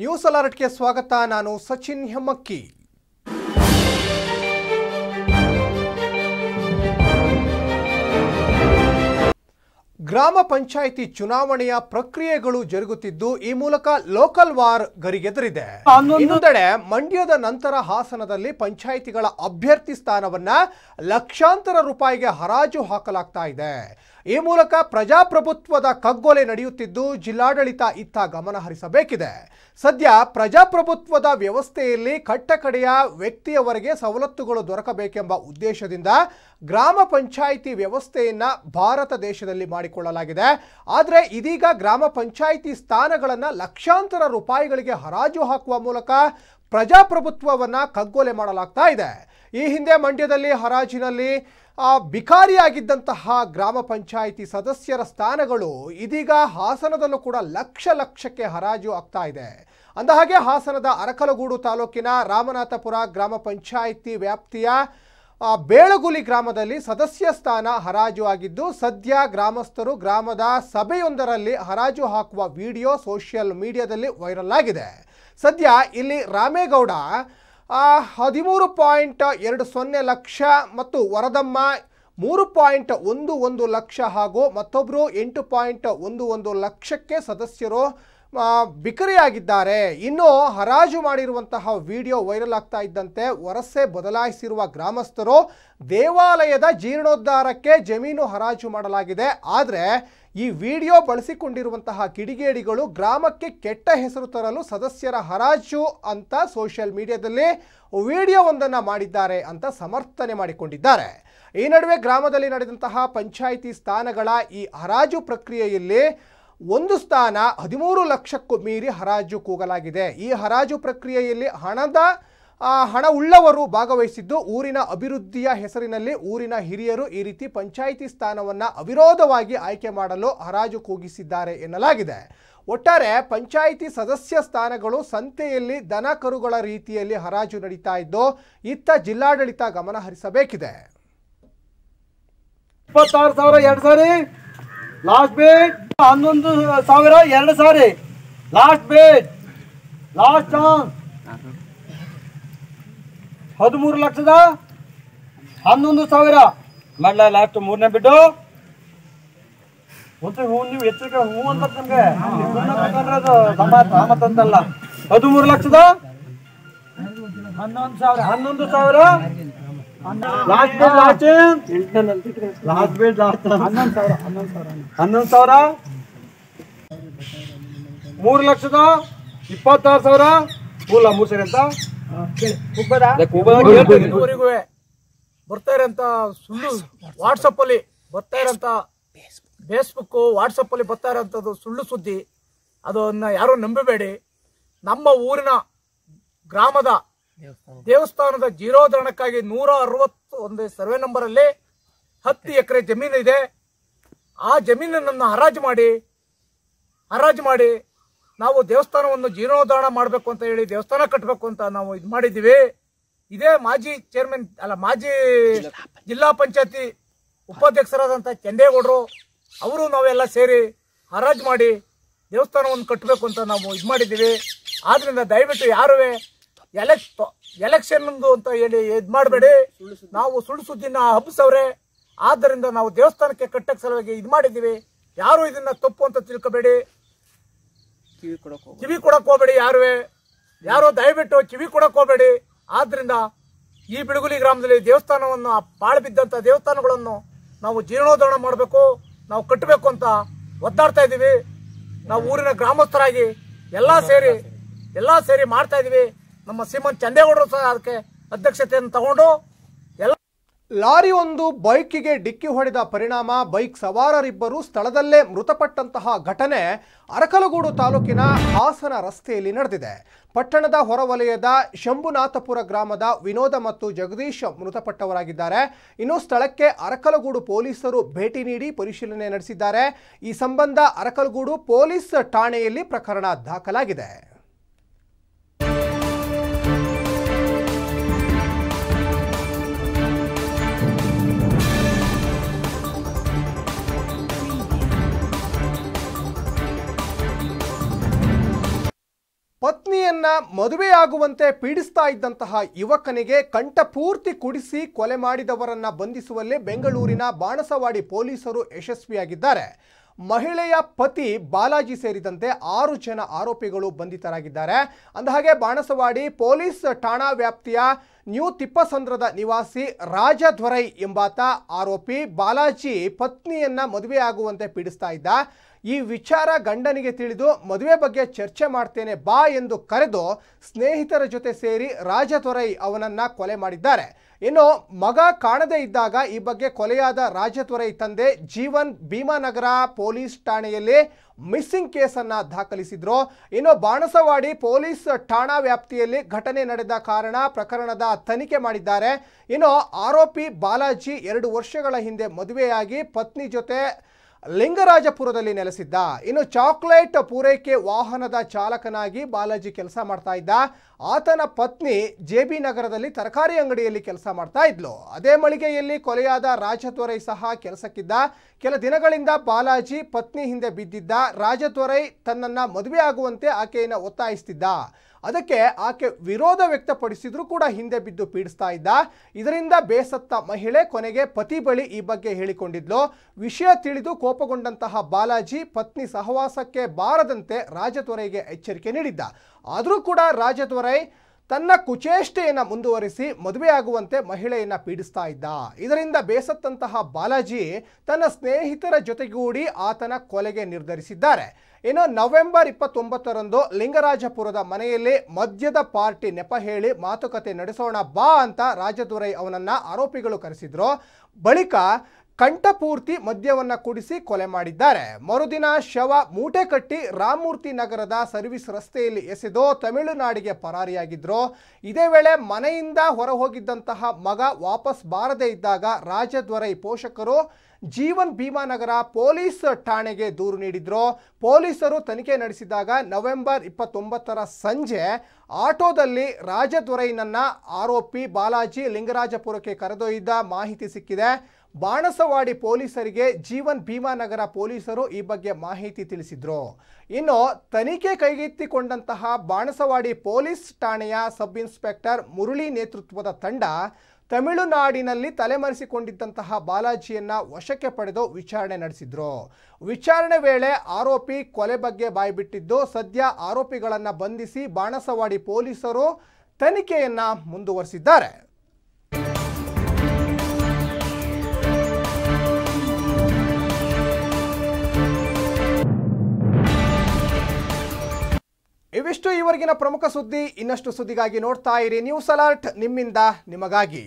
news ಅಲರ್ಟ್ಗೆ ಸ್ವಾಗತ ನಾನು ಸಚಿನ್ ಹೆಮ್ಮಕ್ಕಿ ಗ್ರಾಮ ಪಂಚಾಯಿತಿ ಚುನಾವಣೆಯ ಪ್ರಕ್ರಿಯೆಗಳು ಜರುಗುತ್ತಿದ್ದು ಈ ಮೂಲಕ ಲೋಕಲ್ ವಾರ್ ಗರಿಗೆದರಿದೆ ಇನ್ನೊಂದೆಡೆ ಮಂಡ್ಯದ ನಂತರ ಹಾಸನದಲ್ಲಿ ಪಂಚಾಯಿತಿಗಳ ಅಭ್ಯರ್ಥಿ ಸ್ಥಾನವನ್ನ ಲಕ್ಷಾಂತರ ರೂಪಾಯಿಗೆ ಹರಾಜು ಹಾಕಲಾಗ್ತಾ ಇದೆ ಈ ಮೂಲಕ ಪ್ರಜಾಪ್ರಭುತ್ವದ ಕಗ್ಗೊಲೆ ನಡೆಯುತ್ತಿದ್ದು ಜಿಲ್ಲಾಡಳಿತ ಇತ್ತ ಗಮನ ಹರಿಸಬೇಕಿದೆ ಸದ್ಯ ಪ್ರಜಾಪ್ರಭುತ್ವದ ವ್ಯವಸ್ಥೆಯಲ್ಲಿ ಕಟ್ಟಕಡೆಯ ವ್ಯಕ್ತಿಯವರೆಗೆ ಸವಲತ್ತುಗಳು ದೊರಕಬೇಕೆಂಬ ಉದ್ದೇಶದಿಂದ ಗ್ರಾಮ ಪಂಚಾಯಿತಿ ವ್ಯವಸ್ಥೆಯನ್ನು ಭಾರತ ದೇಶದಲ್ಲಿ ಮಾಡಿಕೊಳ್ಳಲಾಗಿದೆ ಆದರೆ ಇದೀಗ ಗ್ರಾಮ ಪಂಚಾಯಿತಿ ಸ್ಥಾನಗಳನ್ನು ಲಕ್ಷಾಂತರ ರೂಪಾಯಿಗಳಿಗೆ ಹರಾಜು ಹಾಕುವ ಮೂಲಕ ಪ್ರಜಾಪ್ರಭುತ್ವವನ್ನು ಕಗ್ಗೊಲೆ ಮಾಡಲಾಗ್ತಾ ಇದೆ ಈ ಹಿಂದೆ ಮಂಡ್ಯದಲ್ಲಿ ಹರಾಜಿನಲ್ಲಿ ಬಿಕಾರಿಯಾಗಿದ್ದಂತಹ ಗ್ರಾಮ ಪಂಚಾಯಿತಿ ಸದಸ್ಯರ ಸ್ಥಾನಗಳು ಇದೀಗ ಹಾಸನದಲ್ಲೂ ಕೂಡ ಲಕ್ಷ ಲಕ್ಷಕ್ಕೆ ಹರಾಜು ಆಗ್ತಾ ಇದೆ ಅಂದಹಾಗೆ ಹಾಸನದ ಅರಕಲಗೂಡು ತಾಲೂಕಿನ ರಾಮನಾಥಪುರ ಗ್ರಾಮ ಪಂಚಾಯಿತಿ ವ್ಯಾಪ್ತಿಯ ಬೇಳಗುಲಿ ಗ್ರಾಮದಲ್ಲಿ ಸದಸ್ಯ ಸ್ಥಾನ ಹರಾಜು ಆಗಿದ್ದು ಸದ್ಯ ಗ್ರಾಮಸ್ಥರು ಗ್ರಾಮದ ಸಭೆಯೊಂದರಲ್ಲಿ ಹರಾಜು ಹಾಕುವ ವಿಡಿಯೋ ಸೋಷಿಯಲ್ ಮೀಡಿಯಾದಲ್ಲಿ ವೈರಲ್ ಆಗಿದೆ ಸದ್ಯ ಇಲ್ಲಿ ರಾಮೇಗೌಡ ಹದಿಮೂರು ಪಾಯಿಂಟ್ ಎರಡು ಸೊನ್ನೆ ಲಕ್ಷ ಮತ್ತು ವರದಮ್ಮ ಮೂರು ಪಾಯಿಂಟ್ ಒಂದು ಒಂದು ಲಕ್ಷ ಹಾಗೂ ಮತ್ತೊಬ್ಬರು ಎಂಟು ಪಾಯಿಂಟ್ ಒಂದು ಒಂದು ಲಕ್ಷಕ್ಕೆ ಸದಸ್ಯರು ಬಿಕರಿಯಾಗಿದ್ದಾರೆ ಇನ್ನು ಹರಾಜು ಮಾಡಿರುವಂತಹ ವಿಡಿಯೋ ವೈರಲ್ ಆಗ್ತಾ ಇದ್ದಂತೆ ವರಸೆ ಬದಲಾಯಿಸಿರುವ ಗ್ರಾಮಸ್ಥರು ದೇವಾಲಯದ ಜೀರ್ಣೋದ್ಧಾರಕ್ಕೆ ಜಮೀನು ಹರಾಜು ಮಾಡಲಾಗಿದೆ ಆದರೆ ಈ ವಿಡಿಯೋ ಬಳಸಿಕೊಂಡಿರುವಂತಹ ಕಿಡಿಗೇಡಿಗಳು ಗ್ರಾಮಕ್ಕೆ ಕೆಟ್ಟ ಹೆಸರು ತರಲು ಸದಸ್ಯರ ಹರಾಜು ಅಂತ ಸೋಷಿಯಲ್ ಮೀಡಿಯಾದಲ್ಲಿ ವಿಡಿಯೋವೊಂದನ್ನು ಮಾಡಿದ್ದಾರೆ ಅಂತ ಸಮರ್ಥನೆ ಮಾಡಿಕೊಂಡಿದ್ದಾರೆ ಈ ನಡುವೆ ಗ್ರಾಮದಲ್ಲಿ ನಡೆದಂತಹ ಪಂಚಾಯಿತಿ ಸ್ಥಾನಗಳ ಈ ಹರಾಜು ಪ್ರಕ್ರಿಯೆಯಲ್ಲಿ ಒಂದು ಸ್ಥಾನ ಹದಿಮೂರು ಲಕ್ಷಕ್ಕೂ ಮೀರಿ ಹರಾಜು ಕೂಗಲಾಗಿದೆ ಈ ಹರಾಜು ಪ್ರಕ್ರಿಯೆಯಲ್ಲಿ ಹಣದ ಹಣ ಉಳ್ಳವರು ಭಾಗವಹಿಸಿದ್ದು ಊರಿನ ಅಭಿವೃದ್ಧಿಯ ಹೆಸರಿನಲ್ಲಿ ಊರಿನ ಹಿರಿಯರು ಈ ರೀತಿ ಪಂಚಾಯಿತಿ ಸ್ಥಾನವನ್ನು ಅವಿರೋಧವಾಗಿ ಆಯ್ಕೆ ಮಾಡಲು ಹರಾಜು ಕೂಗಿಸಿದ್ದಾರೆ ಎನ್ನಲಾಗಿದೆ ಒಟ್ಟಾರೆ ಪಂಚಾಯಿತಿ ಸದಸ್ಯ ಸ್ಥಾನಗಳು ಸಂತೆಯಲ್ಲಿ ದನ ಕರುಗಳ ರೀತಿಯಲ್ಲಿ ಹರಾಜು ನಡೀತಾ ಇದ್ದು ಇತ್ತ ಜಿಲ್ಲಾಡಳಿತ ಗಮನ ಹರಿಸಬೇಕಿದೆ ಇಪ್ಪತ್ತಾರು ಸಾವಿರ ಎರಡು ಸಾರಿ ಲಾಸ್ಟ್ ಹನ್ನೊಂದು ಸಾವಿರ ಎರಡು ಸಾರಿ ಲಾಸ್ಟ್ ಬೇಟ್ ಲಾಸ್ಟ್ ಚಾನ್ಸ್ ಹದಿಮೂರು ಲಕ್ಷದ ಹನ್ನೊಂದು ಸಾವಿರ ಮಾಡಲ ಲಾಸ್ಟ್ ಮೂರನೇ ಬಿಟ್ಟು ನೀವು ಹೆಚ್ಚಿಗೆ ಅಂತ ಹದಿಮೂರು ಲಕ್ಷದ ಹನ್ನೊಂದು ಸಾವಿರ ಹನ್ನೊಂದು ಸಾವಿರ last bid last last bid last ಹನ್ನೊಂದು ಸಾವಿರ ಮೂರ್ ಮೂರು ಲಕ್ಷದ ಇಪ್ಪತ್ತಾರು ಸಾವಿರ ಮೂಲ ಮೂರು ಸರಿ ಅಂತ ಬರ್ತಾ ಇರಂತ ಸುಳ್ಳು ವಾಟ್ಸಪ್ಪಲ್ಲಿ ಬರ್ತಾ ಫೇಸ್ಬುಕ್ ಫೇಸ್ಬುಕ್ಕು ವಾಟ್ಸಪ್ಪಲ್ಲಿ ಬರ್ತಾ ಇರೋಂಥದ್ದು ಸುಳ್ಳು ಸುದ್ದಿ ಅದನ್ನ ಯಾರು ನಂಬಬೇಡಿ ನಮ್ಮ ಊರಿನ ಗ್ರಾಮದ ದೇವಸ್ಥಾನದ ಜೀರೋಧರಣಕ್ಕಾಗಿ ನೂರ ಅರವತ್ತು ಒಂದು ಸರ್ವೆ ನಂಬರ್ ಅಲ್ಲಿ ಹತ್ತು ಎಕರೆ ಜಮೀನು ಇದೆ ಆ ಜಮೀನನ್ನು ಹರಾಜು ಮಾಡಿ ಹರಾಜು ಮಾಡಿ ನಾವು ದೇವಸ್ಥಾನವನ್ನು ಜೀರ್ಣೋದ್ಧಾರಣ ಮಾಡಬೇಕು ಅಂತ ಹೇಳಿ ದೇವಸ್ಥಾನ ಕಟ್ಟಬೇಕು ಅಂತ ನಾವು ಇದು ಮಾಡಿದ್ದೀವಿ ಇದೇ ಮಾಜಿ ಚೇರ್ಮನ್ ಅಲ್ಲ ಮಾಜಿ ಜಿಲ್ಲಾ ಪಂಚಾಯತಿ ಉಪಾಧ್ಯಕ್ಷರಾದಂಥ ಚಂದೇಗೌಡರು ಅವರು ನಾವೆಲ್ಲ ಸೇರಿ ಹರಾಜು ಮಾಡಿ ದೇವಸ್ಥಾನವನ್ನು ಕಟ್ಟಬೇಕು ಅಂತ ನಾವು ಇದು ಮಾಡಿದ್ದೀವಿ ಆದ್ದರಿಂದ ದಯವಿಟ್ಟು ಯಾರುವೇ ಎಲೆಕ್ಟ್ ಎಲೆಕ್ಷನ್ ಅಂತ ಹೇಳಿ ಇದು ಮಾಡಬೇಡಿ ನಾವು ಸುಳ್ಳು ಸುದ್ದಿನ ಹಬ್ಬಿಸವ್ರೆ ಆದ್ದರಿಂದ ನಾವು ದೇವಸ್ಥಾನಕ್ಕೆ ಕಟ್ಟಕ್ಕೆ ಸಲುವಾಗಿ ಇದು ಮಾಡಿದ್ದೀವಿ ಯಾರು ಇದನ್ನ ತಪ್ಪು ಅಂತ ತಿಳ್ಕೊಬೇಡಿ ಕಿವಿ ಕೊಡಕ್ ಹೋಗ್ಬೇಡಿ ಯಾರು ಯಾರೋ ದಯವಿಟ್ಟು ಕಿವಿ ಕೊಡಕ್ ಹೋಗ್ಬೇಡಿ ಆದ್ರಿಂದ ಈ ಬಿಡುಗುಲಿ ಗ್ರಾಮದಲ್ಲಿ ದೇವಸ್ಥಾನವನ್ನು ಬಿದ್ದಂತ ದೇವಸ್ಥಾನಗಳನ್ನು ನಾವು ಜೀರ್ಣೋದ್ಧಾರಣ ಮಾಡಬೇಕು ನಾವು ಕಟ್ಟಬೇಕು ಅಂತ ಒದ್ದಾಡ್ತಾ ಇದ್ದೀವಿ ನಾವು ಊರಿನ ಗ್ರಾಮಸ್ಥರಾಗಿ ಎಲ್ಲ ಸೇರಿ ಎಲ್ಲ ಸೇರಿ ಮಾಡ್ತಾ ಇದೀವಿ ನಮ್ಮ ಸೀಮಂತ್ ಚಂಡೇಗೌಡರು ಸಹ ಅದಕ್ಕೆ ಅಧ್ಯಕ್ಷತೆಯನ್ನು ತಗೊಂಡು ಎಲ್ಲ ಲಾರಿ ಒಂದು ಬೈಕಿಗೆ ಡಿಕ್ಕಿ ಹೊಡೆದ ಪರಿಣಾಮ ಬೈಕ್ ಸವಾರರಿಬ್ಬರು ಸ್ಥಳದಲ್ಲೇ ಮೃತಪಟ್ಟಂತಹ ಘಟನೆ ಅರಕಲಗೂಡು ತಾಲೂಕಿನ ಹಾಸನ ರಸ್ತೆಯಲ್ಲಿ ನಡೆದಿದೆ ಪಟ್ಟಣದ ಹೊರವಲಯದ ಶಂಭುನಾಥಪುರ ಗ್ರಾಮದ ವಿನೋದ ಮತ್ತು ಜಗದೀಶ್ ಮೃತಪಟ್ಟವರಾಗಿದ್ದಾರೆ ಇನ್ನು ಸ್ಥಳಕ್ಕೆ ಅರಕಲಗೂಡು ಪೊಲೀಸರು ಭೇಟಿ ನೀಡಿ ಪರಿಶೀಲನೆ ನಡೆಸಿದ್ದಾರೆ ಈ ಸಂಬಂಧ ಅರಕಲಗೂಡು ಪೊಲೀಸ್ ಠಾಣೆಯಲ್ಲಿ ಪ್ರಕರಣ ದಾಖಲಾಗಿದೆ ಮದುವೆಯಾಗುವಂತೆ ಪೀಡಿಸ್ತಾ ಇದ್ದಂತಹ ಯುವಕನಿಗೆ ಕಂಠಪೂರ್ತಿ ಕುಡಿಸಿ ಕೊಲೆ ಮಾಡಿದವರನ್ನ ಬಂಧಿಸುವಲ್ಲಿ ಬೆಂಗಳೂರಿನ ಬಾಣಸವಾಡಿ ಪೊಲೀಸರು ಯಶಸ್ವಿಯಾಗಿದ್ದಾರೆ ಮಹಿಳೆಯ ಪತಿ ಬಾಲಾಜಿ ಸೇರಿದಂತೆ ಆರು ಜನ ಆರೋಪಿಗಳು ಬಂಧಿತರಾಗಿದ್ದಾರೆ ಅಂದಹಾಗೆ ಬಾಣಸವಾಡಿ ಪೊಲೀಸ್ ಠಾಣಾ ವ್ಯಾಪ್ತಿಯ ನ್ಯೂ ತಿಪ್ಪಸಂದ್ರದ ನಿವಾಸಿ ರಾಜಧ್ವರೈ ಎಂಬಾತ ಆರೋಪಿ ಬಾಲಾಜಿ ಪತ್ನಿಯನ್ನ ಮದುವೆಯಾಗುವಂತೆ ಪೀಡಿಸ್ತಾ ಇದ್ದ ಈ ವಿಚಾರ ಗಂಡನಿಗೆ ತಿಳಿದು ಮದುವೆ ಬಗ್ಗೆ ಚರ್ಚೆ ಮಾಡ್ತೇನೆ ಬಾ ಎಂದು ಕರೆದು ಸ್ನೇಹಿತರ ಜೊತೆ ಸೇರಿ ರಾಜತೊರೈ ಅವನನ್ನು ಕೊಲೆ ಮಾಡಿದ್ದಾರೆ ಇನ್ನು ಮಗ ಕಾಣದೇ ಇದ್ದಾಗ ಈ ಬಗ್ಗೆ ಕೊಲೆಯಾದ ರಾಜತೊರೈ ತಂದೆ ಜೀವನ್ ಭೀಮಾನಗರ ಪೊಲೀಸ್ ಠಾಣೆಯಲ್ಲಿ ಮಿಸ್ಸಿಂಗ್ ಕೇಸನ್ನು ದಾಖಲಿಸಿದ್ರು ಇನ್ನು ಬಾಣಸವಾಡಿ ಪೊಲೀಸ್ ಠಾಣಾ ವ್ಯಾಪ್ತಿಯಲ್ಲಿ ಘಟನೆ ನಡೆದ ಕಾರಣ ಪ್ರಕರಣದ ತನಿಖೆ ಮಾಡಿದ್ದಾರೆ ಇನ್ನು ಆರೋಪಿ ಬಾಲಾಜಿ ಎರಡು ವರ್ಷಗಳ ಹಿಂದೆ ಮದುವೆಯಾಗಿ ಪತ್ನಿ ಜೊತೆ ಲಿಂಗರಾಜಪುರದಲ್ಲಿ ನೆಲೆಸಿದ್ದ ಇನ್ನು ಚಾಕ್ಲೇಟ್ ಪೂರೈಕೆ ವಾಹನದ ಚಾಲಕನಾಗಿ ಬಾಲಾಜಿ ಕೆಲಸ ಮಾಡ್ತಾ ಇದ್ದ ಆತನ ಪತ್ನಿ ಜೆ ಬಿ ನಗರದಲ್ಲಿ ತರಕಾರಿ ಅಂಗಡಿಯಲ್ಲಿ ಕೆಲಸ ಮಾಡ್ತಾ ಇದ್ಲು ಅದೇ ಮಳಿಗೆಯಲ್ಲಿ ಕೊಲೆಯಾದ ರಾಜದೊರೈ ಸಹ ಕೆಲಸಕ್ಕಿದ್ದ ಕೆಲ ದಿನಗಳಿಂದ ಬಾಲಾಜಿ ಪತ್ನಿ ಹಿಂದೆ ಬಿದ್ದಿದ್ದ ರಾಜದೊರೈ ತನ್ನನ್ನು ಮದುವೆ ಆಗುವಂತೆ ಆಕೆಯನ್ನು ಒತ್ತಾಯಿಸ್ತಿದ್ದ ಅದಕ್ಕೆ ಆಕೆ ವಿರೋಧ ವ್ಯಕ್ತಪಡಿಸಿದ್ರು ಕೂಡ ಹಿಂದೆ ಬಿದ್ದು ಪೀಡಿಸ್ತಾ ಇದ್ದ ಇದರಿಂದ ಬೇಸತ್ತ ಮಹಿಳೆ ಕೊನೆಗೆ ಪತಿ ಬಳಿ ಈ ಬಗ್ಗೆ ಹೇಳಿಕೊಂಡಿದ್ಲು ವಿಷಯ ತಿಳಿದು ಕೋಪಗೊಂಡಂತಹ ಬಾಲಾಜಿ ಪತ್ನಿ ಸಹವಾಸಕ್ಕೆ ಬಾರದಂತೆ ರಾಜತ್ವರೈಗೆ ಎಚ್ಚರಿಕೆ ನೀಡಿದ್ದ ಆದರೂ ಕೂಡ ರಾಜತ್ವರೈ ತನ್ನ ಕುಚೇಷ್ಟೆಯನ್ನು ಮುಂದುವರಿಸಿ ಮದುವೆಯಾಗುವಂತೆ ಮಹಿಳೆಯನ್ನು ಪೀಡಿಸ್ತಾ ಇದ್ದ ಇದರಿಂದ ಬೇಸತ್ತಂತಹ ಬಾಲಾಜಿ ತನ್ನ ಸ್ನೇಹಿತರ ಜೊತೆಗೂಡಿ ಆತನ ಕೊಲೆಗೆ ನಿರ್ಧರಿಸಿದ್ದಾರೆ ಇನ್ನು ನವೆಂಬರ್ ಇಪ್ಪತ್ತೊಂಬತ್ತರಂದು ಲಿಂಗರಾಜಪುರದ ಮನೆಯಲ್ಲಿ ಮದ್ಯದ ಪಾರ್ಟಿ ನೆಪ ಹೇಳಿ ಮಾತುಕತೆ ನಡೆಸೋಣ ಬಾ ಅಂತ ರಾಜದುರೈ ಅವನನ್ನ ಆರೋಪಿಗಳು ಕರೆಸಿದ್ರು ಬಳಿಕ ಕಂಠಪೂರ್ತಿ ಮದ್ಯವನ್ನು ಕುಡಿಸಿ ಕೊಲೆ ಮಾಡಿದ್ದಾರೆ ಮರುದಿನ ಶವ ಮೂಟೆ ಕಟ್ಟಿ ರಾಮಮೂರ್ತಿ ನಗರದ ಸರ್ವಿಸ್ ರಸ್ತೆಯಲ್ಲಿ ಎಸೆದು ತಮಿಳುನಾಡಿಗೆ ಪರಾರಿಯಾಗಿದ್ರು ಇದೇ ವೇಳೆ ಮನೆಯಿಂದ ಹೊರ ಹೋಗಿದ್ದಂತಹ ಮಗ ವಾಪಸ್ ಬಾರದೇ ಇದ್ದಾಗ ರಾಜದ್ವರೈ ಪೋಷಕರು ಜೀವನ್ ನಗರ ಪೊಲೀಸ್ ಠಾಣೆಗೆ ದೂರು ನೀಡಿದ್ರು ಪೊಲೀಸರು ತನಿಖೆ ನಡೆಸಿದಾಗ ನವೆಂಬರ್ ಇಪ್ಪತ್ತೊಂಬತ್ತರ ಸಂಜೆ ಆಟೋದಲ್ಲಿ ರಾಜದ್ವರೈನನ್ನ ಆರೋಪಿ ಬಾಲಾಜಿ ಲಿಂಗರಾಜಪುರಕ್ಕೆ ಕರೆದೊಯ್ದ ಮಾಹಿತಿ ಸಿಕ್ಕಿದೆ ಬಾಣಸವಾಡಿ ಪೊಲೀಸರಿಗೆ ಜೀವನ್ ಭೀಮಾನಗರ ಪೊಲೀಸರು ಈ ಬಗ್ಗೆ ಮಾಹಿತಿ ತಿಳಿಸಿದರು ಇನ್ನು ತನಿಖೆ ಕೈಗೆತ್ತಿಕೊಂಡಂತಹ ಬಾಣಸವಾಡಿ ಪೊಲೀಸ್ ಠಾಣೆಯ ಸಬ್ ಇನ್ಸ್ಪೆಕ್ಟರ್ ಮುರುಳಿ ನೇತೃತ್ವದ ತಂಡ ತಮಿಳುನಾಡಿನಲ್ಲಿ ತಲೆಮರೆಸಿಕೊಂಡಿದ್ದಂತಹ ಬಾಲಾಜಿಯನ್ನ ವಶಕ್ಕೆ ಪಡೆದು ವಿಚಾರಣೆ ನಡೆಸಿದ್ರು ವಿಚಾರಣೆ ವೇಳೆ ಆರೋಪಿ ಕೊಲೆ ಬಗ್ಗೆ ಬಾಯ್ಬಿಟ್ಟಿದ್ದು ಸದ್ಯ ಆರೋಪಿಗಳನ್ನು ಬಂಧಿಸಿ ಬಾಣಸವಾಡಿ ಪೊಲೀಸರು ತನಿಖೆಯನ್ನ ಮುಂದುವರೆಸಿದ್ದಾರೆ ಇವರಿಗಿನ ಪ್ರಮುಖ ಸುದ್ದಿ ಇನ್ನಷ್ಟು ಸುದ್ದಿಗಾಗಿ ನೋಡ್ತಾ ಇರಿ ನ್ಯೂಸ್ ಅಲರ್ಟ್ ನಿಮ್ಮಿಂದ ನಿಮಗಾಗಿ